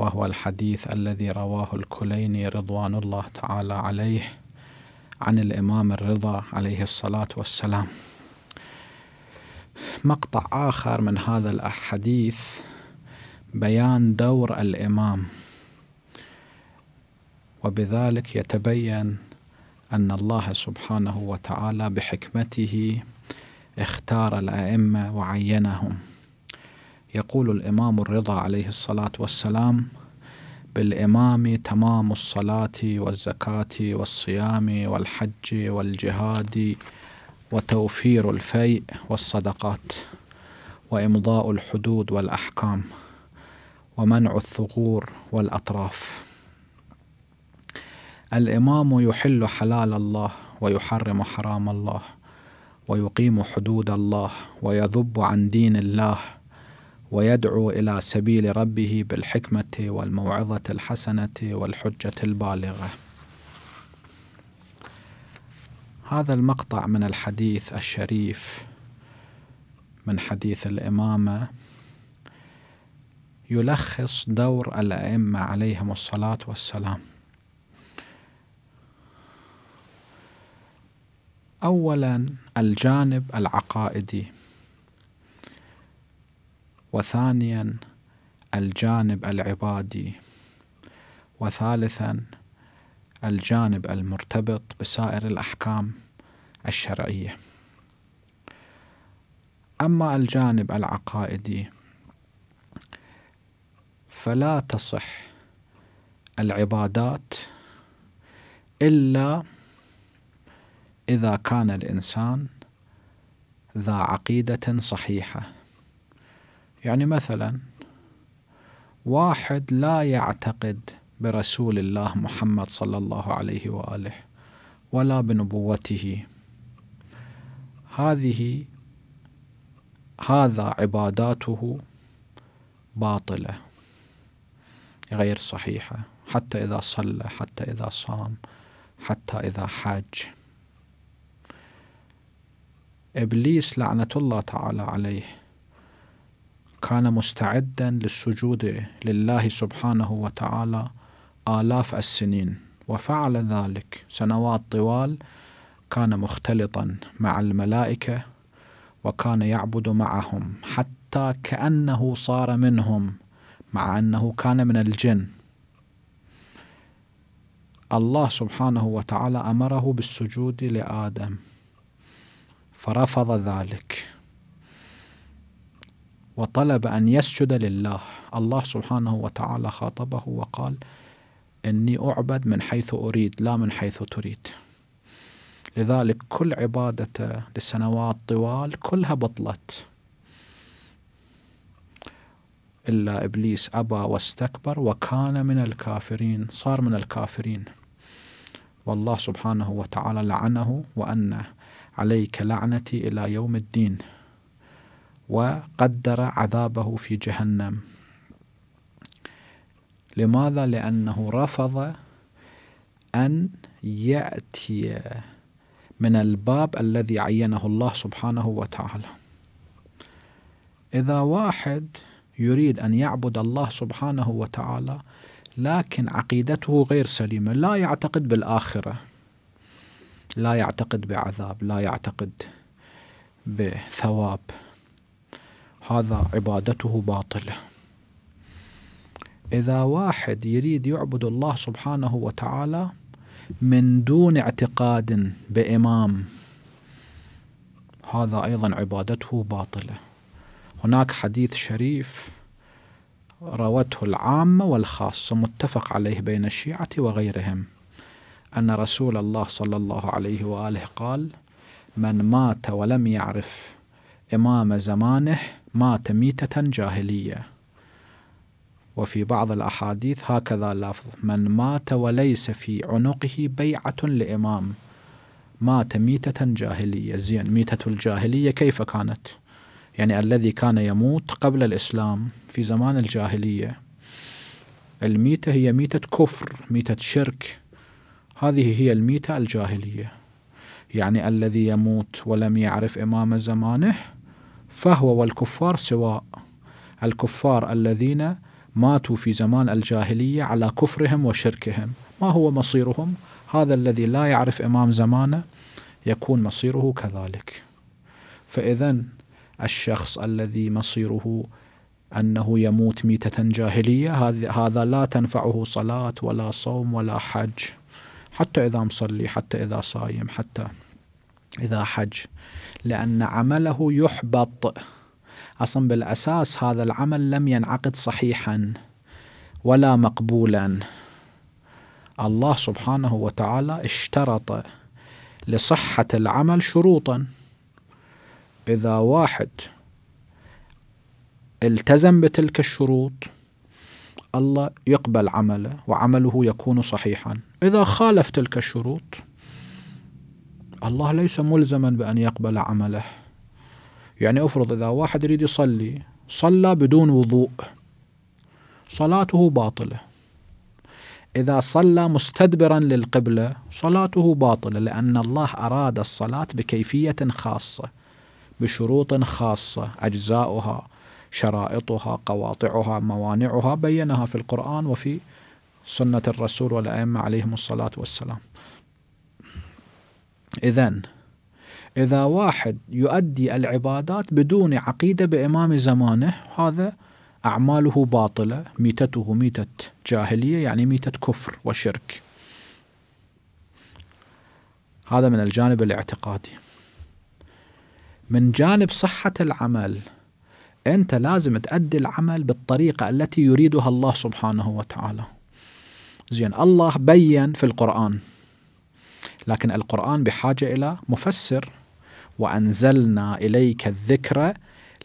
وهو الحديث الذي رواه الكليني رضوان الله تعالى عليه عن الإمام الرضا عليه الصلاة والسلام مقطع آخر من هذا الحديث بيان دور الإمام وبذلك يتبين أن الله سبحانه وتعالى بحكمته اختار الأئمة وعينهم يقول الإمام الرضا عليه الصلاة والسلام بالإمام تمام الصلاة والزكاة والصيام والحج والجهاد وتوفير الفيء والصدقات وإمضاء الحدود والأحكام ومنع الثغور والأطراف الإمام يحل حلال الله ويحرم حرام الله ويقيم حدود الله ويذب عن دين الله ويدعو الى سبيل ربه بالحكمه والموعظه الحسنه والحجه البالغه هذا المقطع من الحديث الشريف من حديث الامامه يلخص دور الائمه عليهم الصلاه والسلام اولا الجانب العقائدي وثانيا الجانب العبادي وثالثا الجانب المرتبط بسائر الاحكام الشرعيه اما الجانب العقائدي فلا تصح العبادات الا اذا كان الانسان ذا عقيده صحيحه يعني مثلا واحد لا يعتقد برسول الله محمد صلى الله عليه واله ولا بنبوته هذه هذا عباداته باطله غير صحيحه حتى اذا صلى حتى اذا صام حتى اذا حج ابليس لعنه الله تعالى عليه كان مستعدا للسجود لله سبحانه وتعالى آلاف السنين وفعل ذلك سنوات طوال كان مختلطا مع الملائكة وكان يعبد معهم حتى كأنه صار منهم مع أنه كان من الجن الله سبحانه وتعالى أمره بالسجود لآدم فرفض ذلك وطلب أن يسجد لله الله سبحانه وتعالى خاطبه وقال إني أعبد من حيث أريد لا من حيث تريد لذلك كل عبادته لسنوات طوال كلها بطلت إلا إبليس أبى واستكبر وكان من الكافرين صار من الكافرين والله سبحانه وتعالى لعنه وأن عليك لعنتي إلى يوم الدين وقدر عذابه في جهنم لماذا لانه رفض ان ياتي من الباب الذي عينه الله سبحانه وتعالى اذا واحد يريد ان يعبد الله سبحانه وتعالى لكن عقيدته غير سليمه لا يعتقد بالاخره لا يعتقد بعذاب لا يعتقد بثواب هذا عبادته باطلة إذا واحد يريد يعبد الله سبحانه وتعالى من دون اعتقاد بإمام هذا أيضا عبادته باطلة هناك حديث شريف روته العامة والخاصة متفق عليه بين الشيعة وغيرهم أن رسول الله صلى الله عليه وآله قال من مات ولم يعرف إمام زمانه مات ميتة جاهلية وفي بعض الأحاديث هكذا اللفظ من مات وليس في عنقه بيعة لإمام مات ميتة جاهلية زين ميتة الجاهلية كيف كانت يعني الذي كان يموت قبل الإسلام في زمان الجاهلية الميتة هي ميتة كفر ميتة شرك هذه هي الميتة الجاهلية يعني الذي يموت ولم يعرف إمام زمانه فهو والكفار سواء الكفار الذين ماتوا في زمان الجاهلية على كفرهم وشركهم ما هو مصيرهم هذا الذي لا يعرف إمام زمانه يكون مصيره كذلك فإذا الشخص الذي مصيره أنه يموت ميتة جاهلية هذا لا تنفعه صلاة ولا صوم ولا حج حتى إذا مصلي حتى إذا صايم حتى إذا حج لأن عمله يحبط أصلا بالأساس هذا العمل لم ينعقد صحيحا ولا مقبولا الله سبحانه وتعالى اشترط لصحة العمل شروطا إذا واحد التزم بتلك الشروط الله يقبل عمله وعمله يكون صحيحا إذا خالف تلك الشروط الله ليس ملزما بأن يقبل عمله يعني أفرض إذا واحد يريد يصلي صلى بدون وضوء صلاته باطلة إذا صلى مستدبرا للقبلة صلاته باطلة لأن الله أراد الصلاة بكيفية خاصة بشروط خاصة أجزاؤها شرائطها قواطعها موانعها بينها في القرآن وفي سنة الرسول والأئمة عليهم الصلاة والسلام إذا إذا واحد يؤدي العبادات بدون عقيدة بإمام زمانه هذا أعماله باطلة ميتته ميتة جاهلية يعني ميتة كفر وشرك هذا من الجانب الاعتقادي من جانب صحة العمل أنت لازم تأدي العمل بالطريقة التي يريدها الله سبحانه وتعالى زين الله بيّن في القرآن لكن القرآن بحاجة إلى مفسر وأنزلنا إليك الذكر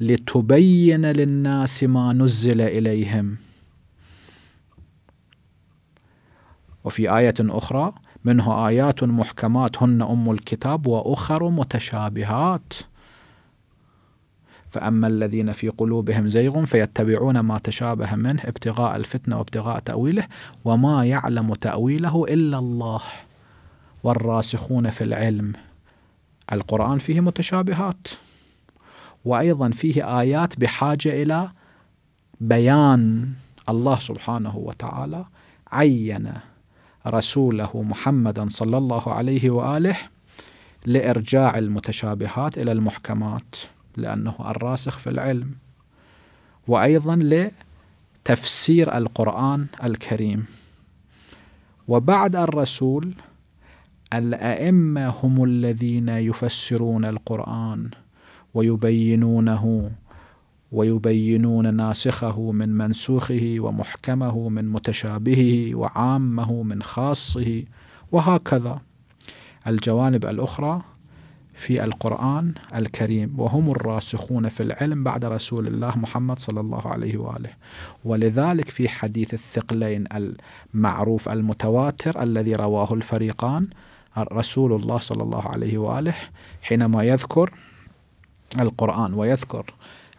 لتبين للناس ما نزل إليهم وفي آية أخرى منه آيات محكمات هن أم الكتاب وأخر متشابهات فأما الذين في قلوبهم زيغ فيتبعون ما تشابه منه ابتغاء الفتنة وابتغاء تأويله وما يعلم تأويله إلا الله والراسخون في العلم القرآن فيه متشابهات وأيضا فيه آيات بحاجة إلى بيان الله سبحانه وتعالى عين رسوله محمدا صلى الله عليه وآله لإرجاع المتشابهات إلى المحكمات لأنه الراسخ في العلم وأيضا لتفسير القرآن الكريم وبعد الرسول الائمه هم الذين يفسرون القران ويبينونه ويبينون ناسخه من منسوخه ومحكمه من متشابهه وعامه من خاصه وهكذا الجوانب الاخرى في القرآن الكريم وهم الراسخون في العلم بعد رسول الله محمد صلى الله عليه وآله ولذلك في حديث الثقلين المعروف المتواتر الذي رواه الفريقان رسول الله صلى الله عليه واله حينما يذكر القران ويذكر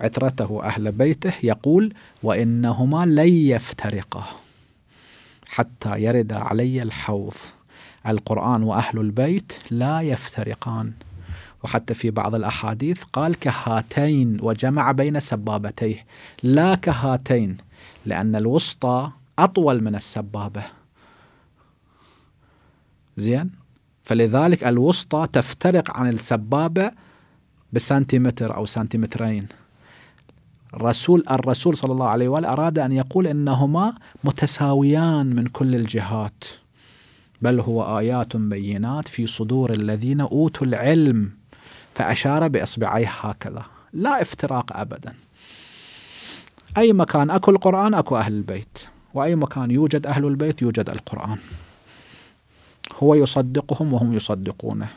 عترته اهل بيته يقول وانهما لن يفترقا حتى يرد علي الحوض القرآن وأهل البيت لا يفترقان وحتى في بعض الأحاديث قال كهاتين وجمع بين سبابتيه لا كهاتين لأن الوسطى أطول من السبابة زين فلذلك الوسطى تفترق عن السبابة بسنتيمتر أو سنتيمترين الرسول الرسول صلى الله عليه وآله أراد أن يقول إنهما متساويان من كل الجهات بل هو آيات بينات في صدور الذين أوتوا العلم فأشار بإصبعيه هكذا لا افتراق أبدا أي مكان أكو القرآن أكو أهل البيت وأي مكان يوجد أهل البيت يوجد القرآن هو يصدقهم وهم يصدقونه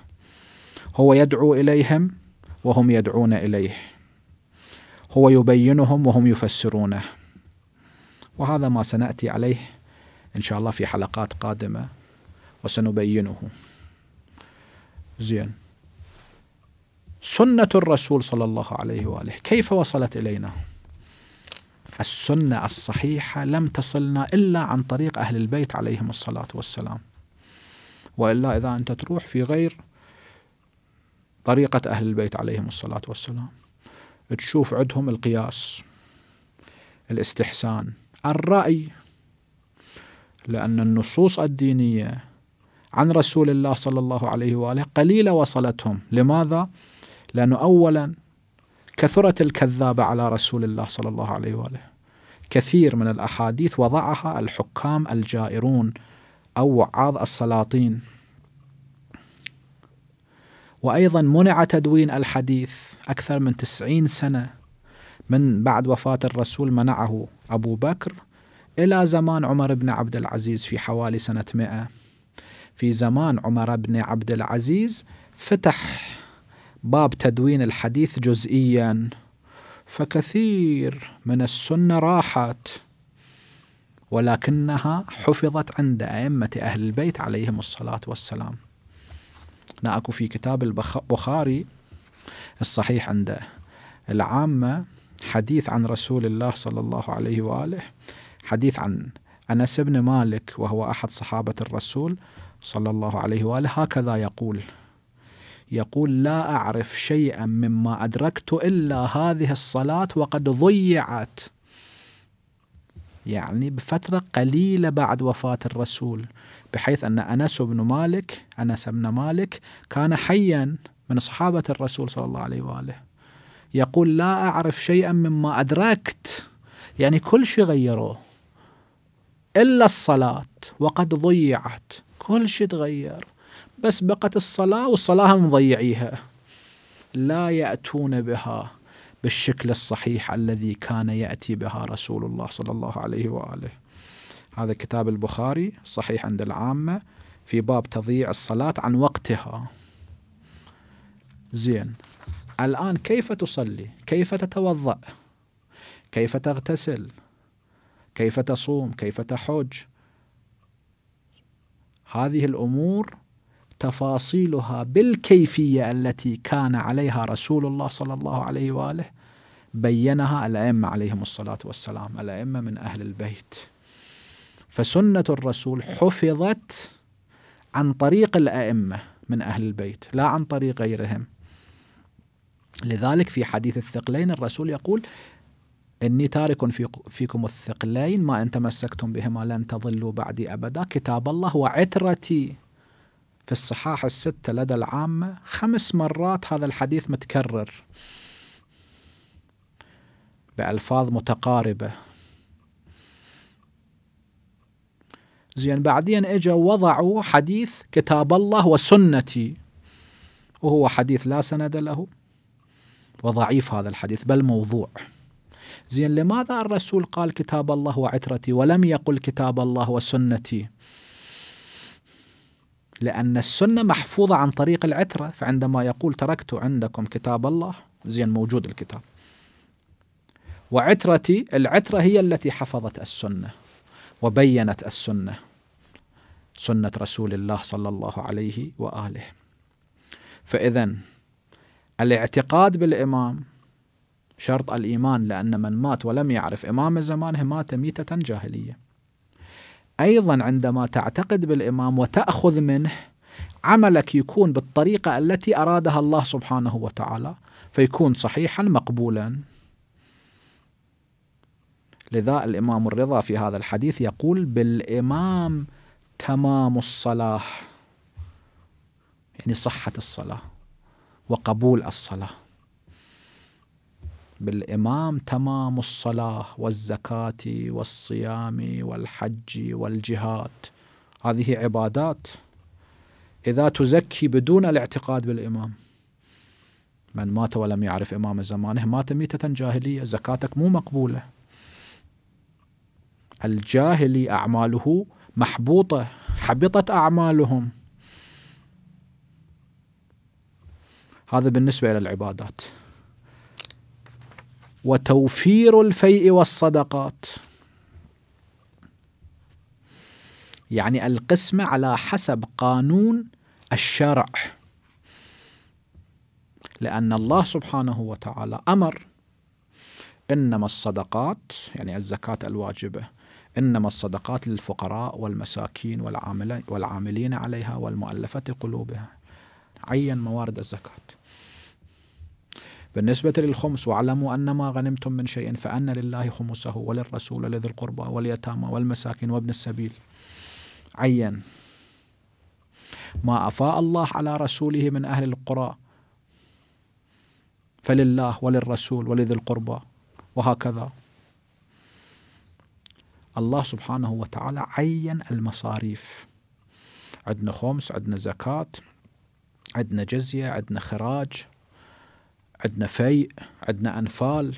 هو يدعو اليهم وهم يدعون اليه هو يبينهم وهم يفسرونه وهذا ما سناتي عليه ان شاء الله في حلقات قادمه وسنبينه زين سنه الرسول صلى الله عليه واله كيف وصلت الينا السنه الصحيحه لم تصلنا الا عن طريق اهل البيت عليهم الصلاه والسلام والا اذا انت تروح في غير طريقه اهل البيت عليهم الصلاه والسلام تشوف عندهم القياس الاستحسان الراي لان النصوص الدينيه عن رسول الله صلى الله عليه واله قليله وصلتهم لماذا لانه اولا كثرت الكذابه على رسول الله صلى الله عليه واله كثير من الاحاديث وضعها الحكام الجائرون أو وعاظ السلاطين وأيضا منع تدوين الحديث أكثر من تسعين سنة من بعد وفاة الرسول منعه أبو بكر إلى زمان عمر بن عبد العزيز في حوالي سنة مئة في زمان عمر بن عبد العزيز فتح باب تدوين الحديث جزئيا فكثير من السنة راحت ولكنها حفظت عند أئمة أهل البيت عليهم الصلاة والسلام نأكو في كتاب البخاري الصحيح عند العامة حديث عن رسول الله صلى الله عليه وآله حديث عن أنس بن مالك وهو أحد صحابة الرسول صلى الله عليه وآله هكذا يقول يقول لا أعرف شيئا مما أدركت إلا هذه الصلاة وقد ضيعت يعني بفترة قليلة بعد وفاة الرسول بحيث أن أنس بن مالك أنس بن مالك كان حيا من صحابة الرسول صلى الله عليه وآله يقول لا أعرف شيئا مما أدركت يعني كل شيء غيروه إلا الصلاة وقد ضيعت كل شيء تغير بس بقت الصلاة والصلاة هم مضيعيها لا يأتون بها بالشكل الصحيح الذي كان يأتي بها رسول الله صلى الله عليه وآله هذا كتاب البخاري صحيح عند العامة في باب تضييع الصلاة عن وقتها زين الآن كيف تصلي كيف تتوضأ كيف تغتسل كيف تصوم كيف تحج هذه الأمور تفاصيلها بالكيفيه التي كان عليها رسول الله صلى الله عليه واله بينها الائمه عليهم الصلاه والسلام، الائمه من اهل البيت. فسنه الرسول حفظت عن طريق الائمه من اهل البيت، لا عن طريق غيرهم. لذلك في حديث الثقلين الرسول يقول: إني تارك فيكم الثقلين ما إن تمسكتم بهما لن تضلوا بعدي أبدا كتاب الله وعترتي في الصحاح الستة لدى العامة خمس مرات هذا الحديث متكرر بألفاظ متقاربة زين بعدين اجوا وضعوا حديث كتاب الله وسنتي وهو حديث لا سند له وضعيف هذا الحديث بل موضوع زين لماذا الرسول قال كتاب الله وعترتي ولم يقل كتاب الله وسنتي لأن السنة محفوظة عن طريق العترة فعندما يقول تركت عندكم كتاب الله زين موجود الكتاب وعترتي العترة هي التي حفظت السنة وبينت السنة سنة رسول الله صلى الله عليه وآله فإذا الاعتقاد بالإمام شرط الإيمان لأن من مات ولم يعرف إمام زمانه مات ميتة جاهلية ايضا عندما تعتقد بالامام وتاخذ منه عملك يكون بالطريقه التي ارادها الله سبحانه وتعالى فيكون صحيحا مقبولا. لذا الامام الرضا في هذا الحديث يقول بالامام تمام الصلاح يعني صحه الصلاه وقبول الصلاه. بالامام تمام الصلاه والزكاه والصيام والحج والجهاد هذه عبادات اذا تزكي بدون الاعتقاد بالامام من مات ولم يعرف امام زمانه مات ميته جاهليه زكاتك مو مقبوله الجاهلي اعماله محبوطه حبطت اعمالهم هذا بالنسبه الى العبادات وتوفير الفيء والصدقات يعني القسمة على حسب قانون الشرع لأن الله سبحانه وتعالى أمر إنما الصدقات يعني الزكاة الواجبة إنما الصدقات للفقراء والمساكين والعاملين عليها والمؤلفة قلوبها عين موارد الزكاه بالنسبة للخمس واعلموا أن ما غنمتم من شيء فأن لله خمسه وللرسول ولذي القربى واليتامى والمساكين وابن السبيل عين ما أفاء الله على رسوله من أهل القرى فلله وللرسول ولذي القربى وهكذا الله سبحانه وتعالى عين المصاريف عندنا خمس عندنا زكاة عندنا جزية عندنا خراج عندنا فيء عندنا أنفال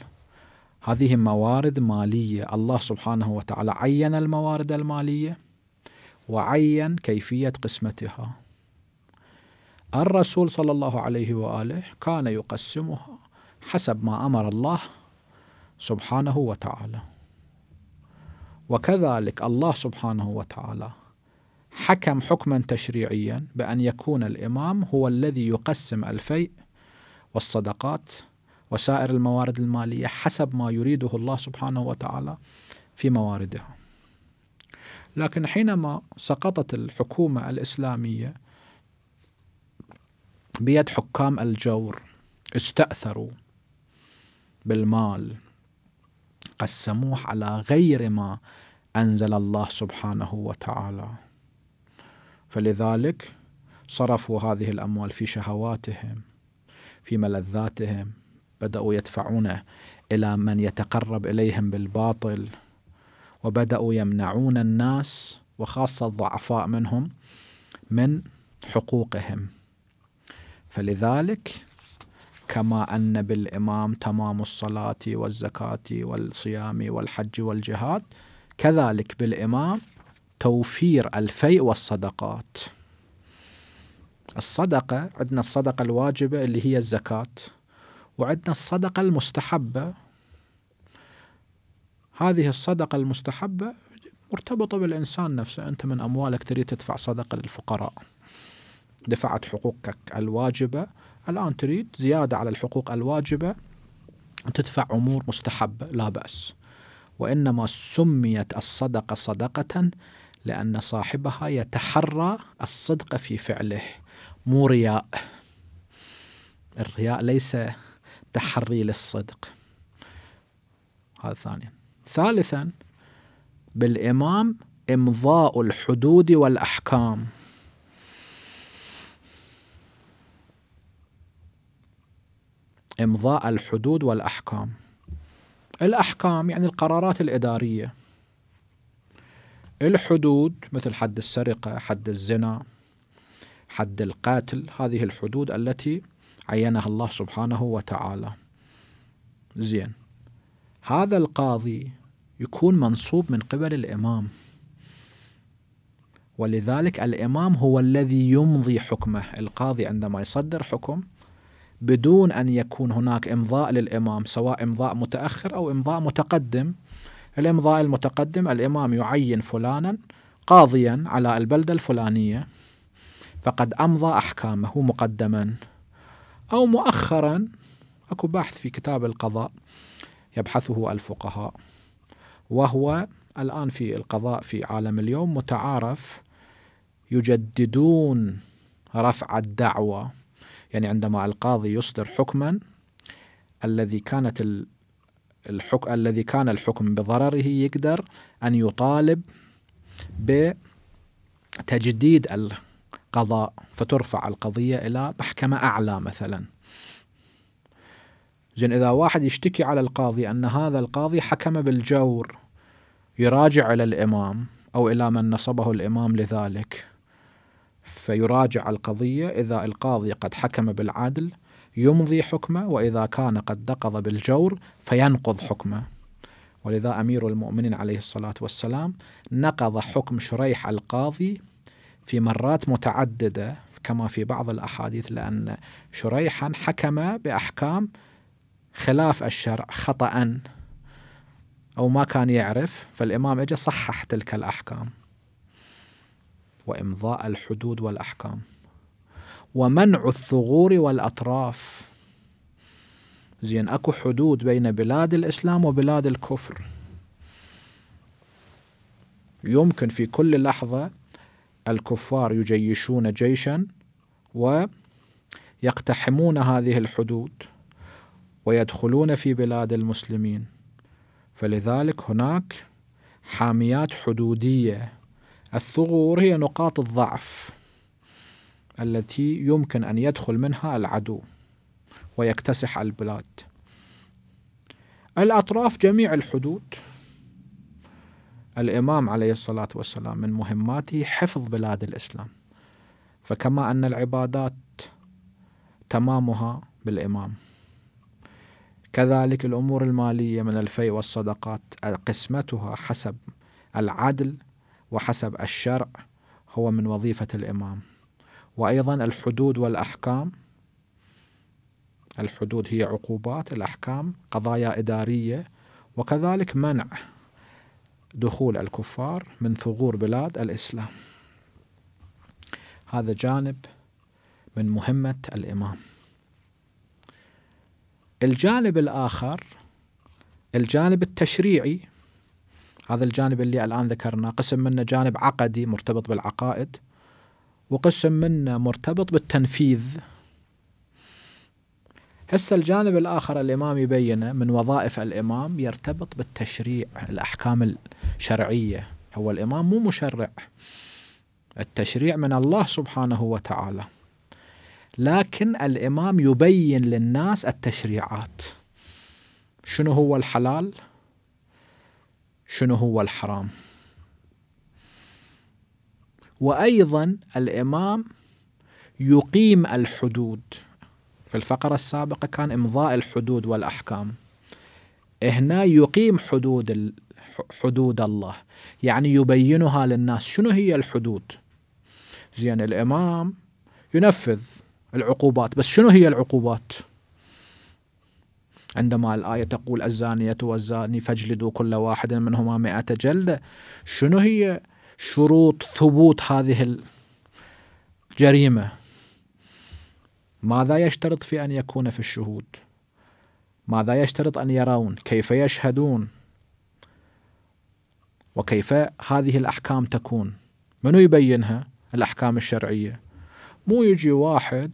هذه موارد مالية الله سبحانه وتعالى عين الموارد المالية وعين كيفية قسمتها الرسول صلى الله عليه وآله كان يقسمها حسب ما أمر الله سبحانه وتعالى وكذلك الله سبحانه وتعالى حكم حكما تشريعيا بأن يكون الإمام هو الذي يقسم الفيء والصدقات وسائر الموارد الماليه حسب ما يريده الله سبحانه وتعالى في مواردها. لكن حينما سقطت الحكومه الاسلاميه بيد حكام الجور استاثروا بالمال قسموه على غير ما انزل الله سبحانه وتعالى. فلذلك صرفوا هذه الاموال في شهواتهم في ملذاتهم بدأوا يدفعون إلى من يتقرب إليهم بالباطل وبدأوا يمنعون الناس وخاصة الضعفاء منهم من حقوقهم فلذلك كما أن بالإمام تمام الصلاة والزكاة والصيام والحج والجهاد كذلك بالإمام توفير الفيء والصدقات الصدقة عندنا الصدقة الواجبة اللي هي الزكاة وعندنا الصدقة المستحبة هذه الصدقة المستحبة مرتبطة بالإنسان نفسه أنت من أموالك تريد تدفع صدقة للفقراء دفعت حقوقك الواجبة الآن تريد زيادة على الحقوق الواجبة تدفع أمور مستحبة لا بأس وإنما سميت الصدقة صدقة لأن صاحبها يتحرى الصدق في فعله مو رياء الرياء ليس تحري للصدق هذا ثانيا ثالثا بالإمام إمضاء الحدود والأحكام إمضاء الحدود والأحكام الأحكام يعني القرارات الإدارية الحدود مثل حد السرقة حد الزنا حد القاتل هذه الحدود التي عينها الله سبحانه وتعالى زين هذا القاضي يكون منصوب من قبل الإمام ولذلك الإمام هو الذي يمضي حكمه القاضي عندما يصدر حكم بدون أن يكون هناك إمضاء للإمام سواء إمضاء متأخر أو إمضاء متقدم الإمضاء المتقدم الإمام يعين فلانا قاضيا على البلدة الفلانية فقد أمضى أحكامه مقدما أو مؤخرا أكو بحث في كتاب القضاء يبحثه الفقهاء وهو الآن في القضاء في عالم اليوم متعارف يجددون رفع الدعوة يعني عندما القاضي يصدر حكما الذي كانت الحكم الذي كان الحكم بضرره يقدر أن يطالب بتجديد قضاء فترفع القضية إلى محكمة أعلى مثلا زين إذا واحد يشتكي على القاضي أن هذا القاضي حكم بالجور يراجع إلى الإمام أو إلى من نصبه الإمام لذلك فيراجع القضية إذا القاضي قد حكم بالعدل يمضي حكمه وإذا كان قد نقض بالجور فينقض حكمه ولذا أمير المؤمنين عليه الصلاة والسلام نقض حكم شريح القاضي في مرات متعددة كما في بعض الأحاديث لأن شريحا حكم بأحكام خلاف الشرع خطأ أو ما كان يعرف فالإمام إجا صحح تلك الأحكام وإمضاء الحدود والأحكام ومنع الثغور والأطراف زين أكو حدود بين بلاد الإسلام وبلاد الكفر يمكن في كل لحظة الكفار يجيشون جيشا ويقتحمون هذه الحدود ويدخلون في بلاد المسلمين فلذلك هناك حاميات حدوديه الثغور هي نقاط الضعف التي يمكن ان يدخل منها العدو ويكتسح البلاد الاطراف جميع الحدود الإمام عليه الصلاة والسلام من مهماته حفظ بلاد الإسلام فكما أن العبادات تمامها بالإمام كذلك الأمور المالية من الفيء والصدقات قسمتها حسب العدل وحسب الشرع هو من وظيفة الإمام وأيضا الحدود والأحكام الحدود هي عقوبات الأحكام قضايا إدارية وكذلك منع دخول الكفار من ثغور بلاد الإسلام هذا جانب من مهمة الإمام الجانب الآخر الجانب التشريعي هذا الجانب اللي الآن ذكرناه قسم منه جانب عقدي مرتبط بالعقائد وقسم منه مرتبط بالتنفيذ هسه الجانب الآخر الإمام يبينه من وظائف الإمام يرتبط بالتشريع الأحكام الشرعية هو الإمام مو مشرع التشريع من الله سبحانه وتعالى لكن الإمام يبين للناس التشريعات شنو هو الحلال شنو هو الحرام وأيضا الإمام يقيم الحدود في الفقرة السابقة كان إمضاء الحدود والأحكام هنا يقيم حدود حدود الله يعني يبينها للناس شنو هي الحدود زين الإمام ينفذ العقوبات بس شنو هي العقوبات عندما الآية تقول الزانية والزاني فاجلدوا كل واحد منهما مئة جلدة شنو هي شروط ثبوت هذه الجريمة ماذا يشترط في أن يكون في الشهود؟ ماذا يشترط أن يرون؟ كيف يشهدون؟ وكيف هذه الأحكام تكون؟ منو يبينها؟ الأحكام الشرعية مو يجي واحد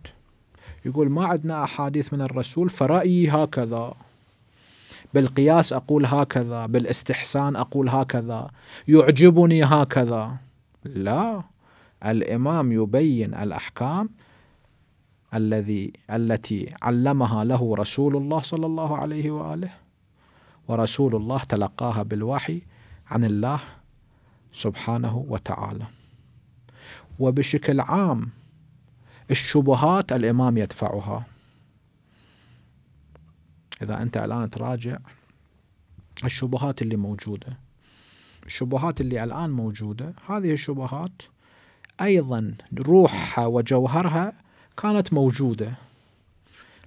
يقول ما عندنا أحاديث من الرسول فرأيي هكذا بالقياس أقول هكذا بالاستحسان أقول هكذا يعجبني هكذا لا الإمام يبين الأحكام الذي التي علمها له رسول الله صلى الله عليه واله ورسول الله تلقاها بالوحي عن الله سبحانه وتعالى وبشكل عام الشبهات الامام يدفعها اذا انت الان تراجع الشبهات اللي موجوده الشبهات اللي الان موجوده هذه الشبهات ايضا روحها وجوهرها كانت موجودة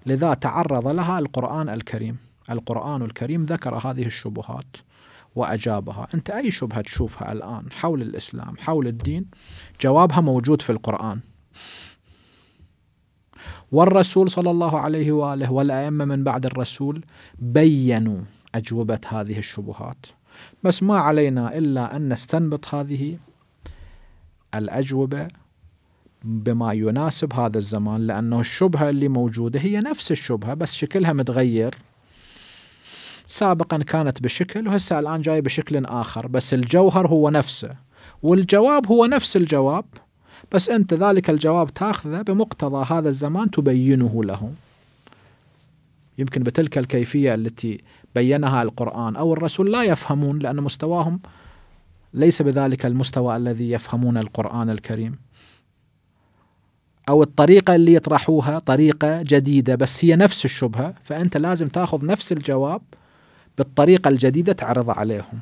لذا تعرض لها القرآن الكريم القرآن الكريم ذكر هذه الشبهات وأجابها أنت أي شبهة تشوفها الآن حول الإسلام حول الدين جوابها موجود في القرآن والرسول صلى الله عليه وآله والأئمة من بعد الرسول بيّنوا أجوبة هذه الشبهات بس ما علينا إلا أن نستنبط هذه الأجوبة بما يناسب هذا الزمان لأنه الشبهة اللي موجودة هي نفس الشبهة بس شكلها متغير سابقا كانت بشكل وهسه الآن جاي بشكل آخر بس الجوهر هو نفسه والجواب هو نفس الجواب بس أنت ذلك الجواب تأخذه بمقتضى هذا الزمان تبينه له يمكن بتلك الكيفية التي بينها القرآن أو الرسول لا يفهمون لأن مستواهم ليس بذلك المستوى الذي يفهمون القرآن الكريم او الطريقه اللي يطرحوها طريقه جديده بس هي نفس الشبهه فانت لازم تاخذ نفس الجواب بالطريقه الجديده تعرض عليهم.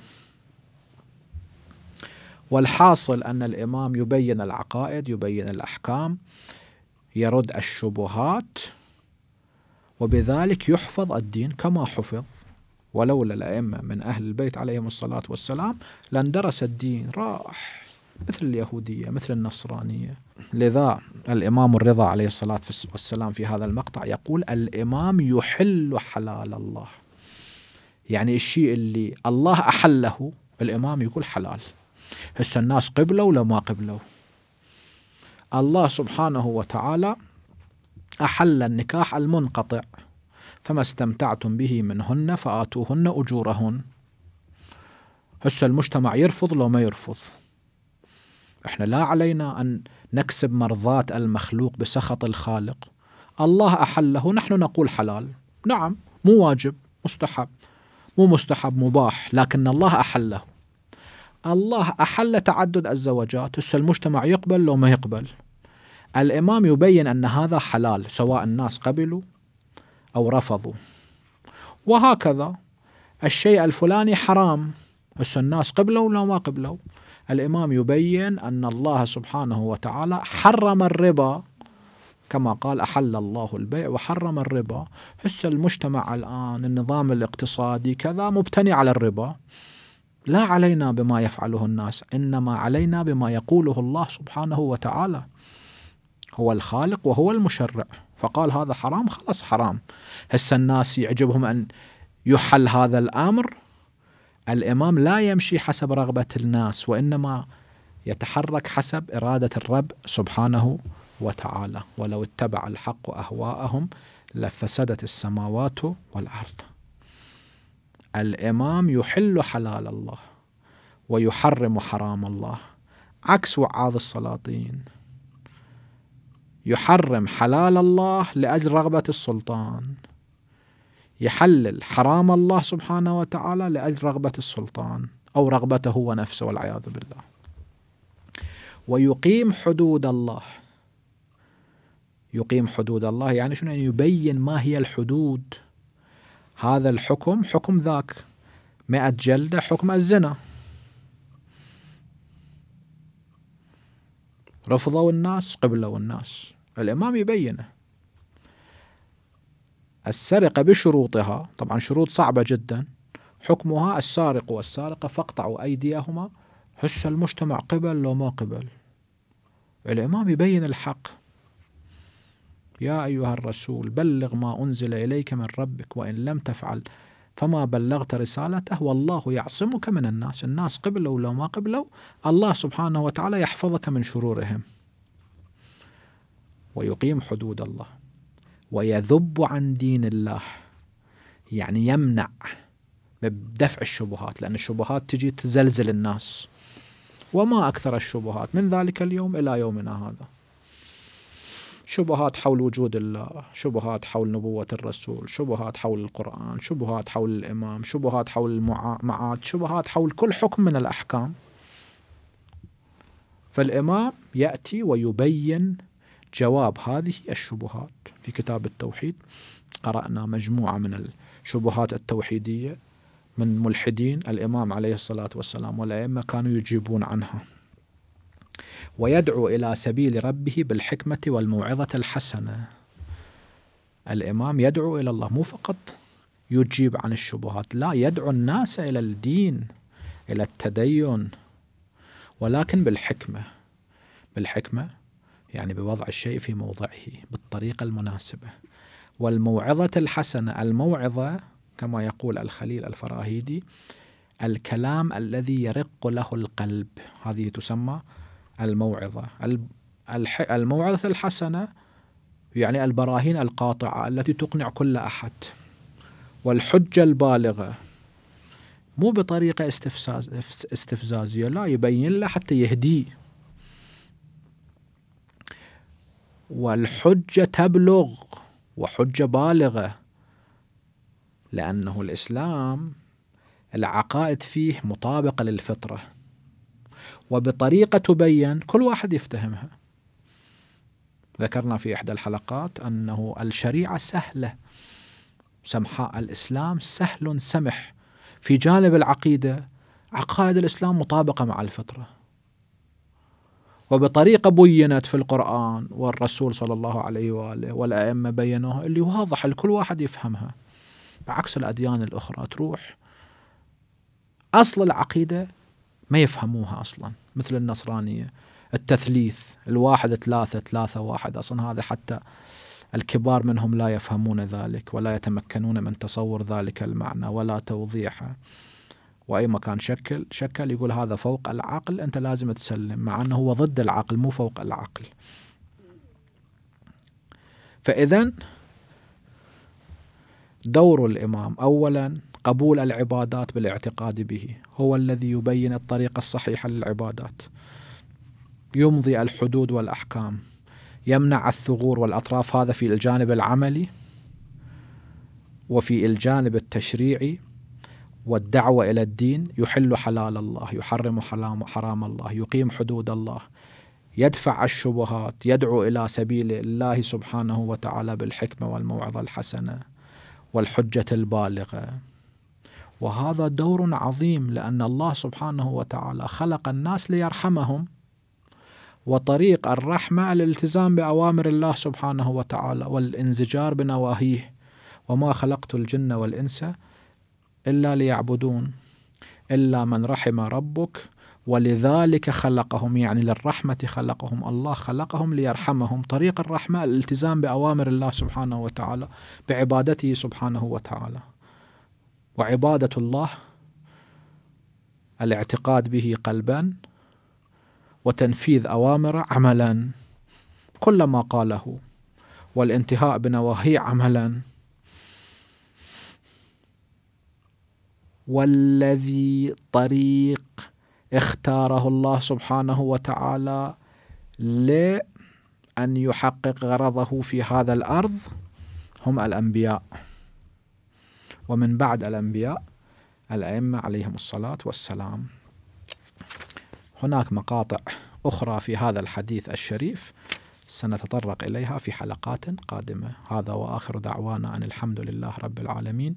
والحاصل ان الامام يبين العقائد يبين الاحكام يرد الشبهات وبذلك يحفظ الدين كما حفظ ولولا الائمه من اهل البيت عليهم الصلاه والسلام لاندرس الدين راح مثل اليهودية مثل النصرانية لذا الإمام الرضا عليه الصلاة والسلام في هذا المقطع يقول الإمام يحل حلال الله يعني الشيء اللي الله أحله الإمام يقول حلال هسه الناس قبلوا ولا ما قبلوا الله سبحانه وتعالى أحل النكاح المنقطع فما استمتعتم به منهن فآتوهن أجورهن هسه المجتمع يرفض لو ما يرفض احنا لا علينا ان نكسب مرضاة المخلوق بسخط الخالق الله احله نحن نقول حلال نعم مو واجب مستحب مو مستحب مباح لكن الله احله الله احل تعدد الزوجات هسه المجتمع يقبل لو ما يقبل الامام يبين ان هذا حلال سواء الناس قبلوا او رفضوا وهكذا الشيء الفلاني حرام هسه الناس قبلوا ولا ما قبلوا الإمام يبين أن الله سبحانه وتعالى حرم الربا كما قال أحل الله البيع وحرم الربا هسه المجتمع الآن النظام الاقتصادي كذا مبتني على الربا لا علينا بما يفعله الناس إنما علينا بما يقوله الله سبحانه وتعالى هو الخالق وهو المشرع فقال هذا حرام خلاص حرام هسه الناس يعجبهم أن يحل هذا الأمر الإمام لا يمشي حسب رغبة الناس وإنما يتحرك حسب إرادة الرب سبحانه وتعالى ولو اتبع الحق أهواءهم لفسدت السماوات والأرض الإمام يحل حلال الله ويحرم حرام الله عكس وعاظ السلاطين يحرم حلال الله لأجل رغبة السلطان يحلل حرام الله سبحانه وتعالى لاجل رغبه السلطان او رغبته هو نفسه والعياذ بالله. ويقيم حدود الله. يقيم حدود الله يعني شنو يعني يبين ما هي الحدود. هذا الحكم حكم ذاك. مئة جلدة حكم الزنا. رفضوا الناس قبلوا الناس. الإمام يبينه السرقة بشروطها طبعا شروط صعبة جدا حكمها السارق والسارقة فاقطعوا أيديهما حس المجتمع قبل لو ما قبل الإمام يبين الحق يا أيها الرسول بلغ ما أنزل إليك من ربك وإن لم تفعل فما بلغت رسالته والله يعصمك من الناس الناس قبلوا لو ما قبلوا الله سبحانه وتعالى يحفظك من شرورهم ويقيم حدود الله ويذب عن دين الله يعني يمنع بدفع الشبهات لأن الشبهات تجي تزلزل الناس وما أكثر الشبهات من ذلك اليوم إلى يومنا هذا شبهات حول وجود الله شبهات حول نبوة الرسول شبهات حول القرآن شبهات حول الإمام شبهات حول المعاد شبهات حول كل حكم من الأحكام فالإمام يأتي ويبين جواب هذه الشبهات في كتاب التوحيد قرأنا مجموعة من الشبهات التوحيدية من ملحدين الإمام عليه الصلاة والسلام والأئمة كانوا يجيبون عنها ويدعو إلى سبيل ربه بالحكمة والموعظة الحسنة الإمام يدعو إلى الله مو فقط يجيب عن الشبهات لا يدعو الناس إلى الدين إلى التدين ولكن بالحكمة بالحكمة يعني بوضع الشيء في موضعه بالطريقة المناسبة والموعظة الحسنة الموعظة كما يقول الخليل الفراهيدي الكلام الذي يرق له القلب هذه تسمى الموعظة الموعظة الحسنة يعني البراهين القاطعة التي تقنع كل أحد والحجة البالغة مو بطريقة استفزاز استفزازية لا يبين له حتى يهديه والحجة تبلغ وحجة بالغة لأنه الإسلام العقائد فيه مطابقة للفطرة وبطريقة تبين كل واحد يفتهمها ذكرنا في إحدى الحلقات أنه الشريعة سهلة سمحاء الإسلام سهل سمح في جانب العقيدة عقائد الإسلام مطابقة مع الفطرة وبطريقة بينت في القرآن والرسول صلى الله عليه وآله والأئمة بينوها اللي واضح الكل واحد يفهمها بعكس الأديان الأخرى تروح أصل العقيدة ما يفهموها أصلا مثل النصرانية التثليث الواحد ثلاثة ثلاثة واحد أصلا هذا حتى الكبار منهم لا يفهمون ذلك ولا يتمكنون من تصور ذلك المعنى ولا توضيحه واي مكان شكل شكل يقول هذا فوق العقل انت لازم تسلم مع انه هو ضد العقل مو فوق العقل فاذا دور الامام اولا قبول العبادات بالاعتقاد به هو الذي يبين الطريقه الصحيحه للعبادات يمضي الحدود والاحكام يمنع الثغور والاطراف هذا في الجانب العملي وفي الجانب التشريعي والدعوة إلى الدين يحل حلال الله يحرم حرام, حرام الله يقيم حدود الله يدفع الشبهات يدعو إلى سبيل الله سبحانه وتعالى بالحكمة والموعظة الحسنة والحجة البالغة وهذا دور عظيم لأن الله سبحانه وتعالى خلق الناس ليرحمهم وطريق الرحمة الالتزام بأوامر الله سبحانه وتعالى والانزجار بنواهيه وما خلقت الجن والإنس إلا ليعبدون إلا من رحم ربك ولذلك خلقهم يعني للرحمة خلقهم الله خلقهم ليرحمهم طريق الرحمة الالتزام بأوامر الله سبحانه وتعالى بعبادته سبحانه وتعالى وعبادة الله الاعتقاد به قلبا وتنفيذ أوامره عملا كل ما قاله والانتهاء بنواهيه عملا والذي طريق اختاره الله سبحانه وتعالى لأن يحقق غرضه في هذا الأرض هم الأنبياء ومن بعد الأنبياء الأئمة عليهم الصلاة والسلام هناك مقاطع أخرى في هذا الحديث الشريف سنتطرق إليها في حلقات قادمة هذا وآخر دعوانا أن الحمد لله رب العالمين